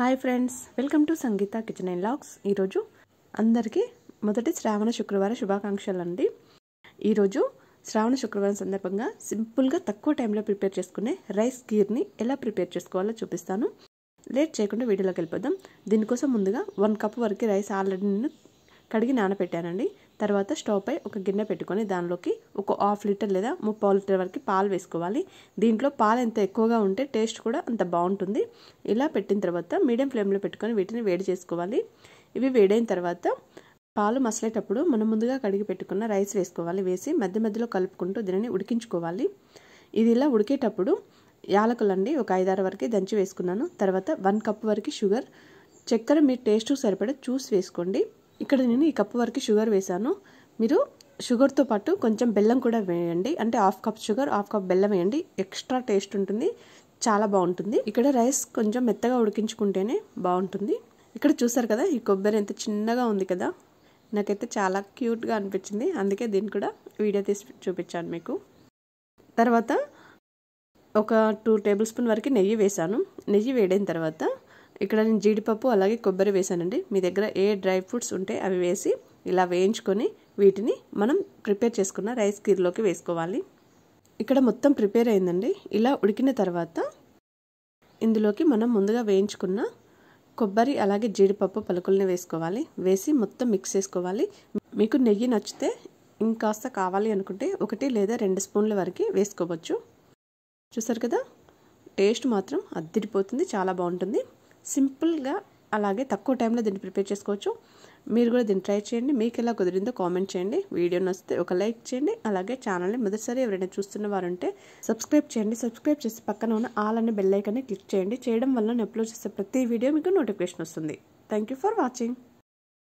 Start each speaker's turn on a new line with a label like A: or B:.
A: hi friends welcome to Sangeetha kitchen and vlogs ఈరోజు అందరికీ మొదటి శ్రావణ శుక్రవారం శుభాకాంక్షలు అండి ఈరోజు శ్రావణ శుక్రవారం సందర్భంగా సింపుల్గా తక్కువ టైంలో ప్రిపేర్ చేసుకునే రైస్ గీర్ని ఎలా ప్రిపేర్ చేసుకోవాలో చూపిస్తాను లేట్ చేయకుండా వీడియోలోకి వెళ్ళిపోదాం దీనికోసం ముందుగా వన్ కప్ వరకు రైస్ ఆల్రెడీ నేను కడిగి నానబెట్టానండి తర్వాత స్టవ్ పై ఒక గిన్నె పెట్టుకొని దానిలోకి ఒక హాఫ్ లీటర్ లేదా ముప్పావు లీటర్ వరకు పాలు వేసుకోవాలి దీంట్లో పాలు ఎంత ఎక్కువగా ఉంటే టేస్ట్ కూడా అంత బాగుంటుంది ఇలా పెట్టిన తర్వాత మీడియం ఫ్లేమ్లో పెట్టుకొని వీటిని వేడి చేసుకోవాలి ఇవి వేడైన తర్వాత పాలు మసలేటప్పుడు మనం ముందుగా కడిగి పెట్టుకున్న రైస్ వేసుకోవాలి వేసి మధ్య మధ్యలో కలుపుకుంటూ దీనిని ఉడికించుకోవాలి ఇది ఇలా ఉడికేటప్పుడు యాలకులండి ఒక ఐదారు వరకు దంచి వేసుకున్నాను తర్వాత వన్ కప్ వరకు షుగర్ చక్కెర మీ టేస్ట్కు సరిపడే చూసి వేసుకోండి ఇక్కడ నేను ఈ కప్ వరకు షుగర్ వేశాను మీరు షుగర్తో పాటు కొంచెం బెల్లం కూడా వేయండి అంటే half cup sugar half cup బెల్లం వేయండి ఎక్స్ట్రా టేస్ట్ ఉంటుంది చాలా బాగుంటుంది ఇక్కడ రైస్ కొంచెం మెత్తగా ఉడికించుకుంటేనే బాగుంటుంది ఇక్కడ చూసారు కదా ఈ కొబ్బరి ఎంత చిన్నగా ఉంది కదా నాకైతే చాలా క్యూట్గా అనిపించింది అందుకే దీన్ని కూడా వీడియో తీసి చూపించాను మీకు తర్వాత ఒక టూ టేబుల్ స్పూన్ వరకు నెయ్యి వేశాను నెయ్యి వేడిన తర్వాత ఇక్కడ నేను జీడిపప్పు అలాగే కొబ్బరి వేసానండి మీ దగ్గర ఏ డ్రై ఫ్రూట్స్ ఉంటే అవి వేసి ఇలా వేయించుకొని వీటిని మనం ప్రిపేర్ చేసుకున్న రైస్ కీర్లోకి వేసుకోవాలి ఇక్కడ మొత్తం ప్రిపేర్ అయిందండి ఇలా ఉడికిన తర్వాత ఇందులోకి మనం ముందుగా వేయించుకున్న కొబ్బరి అలాగే జీడిపప్పు పలుకుల్ని వేసుకోవాలి వేసి మొత్తం మిక్స్ చేసుకోవాలి మీకు నెయ్యి నచ్చితే ఇంకాస్త కావాలి అనుకుంటే ఒకటి లేదా రెండు స్పూన్ల వరకు వేసుకోవచ్చు చూసారు కదా టేస్ట్ మాత్రం అద్దిరిపోతుంది చాలా బాగుంటుంది సింపుల్గా అలాగే తక్కువ టైంలో దీన్ని ప్రిపేర్ చేసుకోవచ్చు మీరు కూడా దీన్ని ట్రై చేయండి మీకు ఎలా కుదిరిందో కామెంట్ చేయండి వీడియో నచ్చితే ఒక లైక్ చేయండి అలాగే ఛానల్ని మొదటిసారి ఎవరైనా చూస్తున్న వారు ఉంటే సబ్స్క్రైబ్ చేయండి సబ్స్క్రైబ్ చేసి పక్కన ఉన్న ఆల్ అనే బెల్లైకన్ని క్లిక్ చేయండి చేయడం వల్ల నేను అప్లోడ్ చేసే ప్రతి వీడియో మీకు నోటిఫికేషన్ వస్తుంది థ్యాంక్ ఫర్ వాచింగ్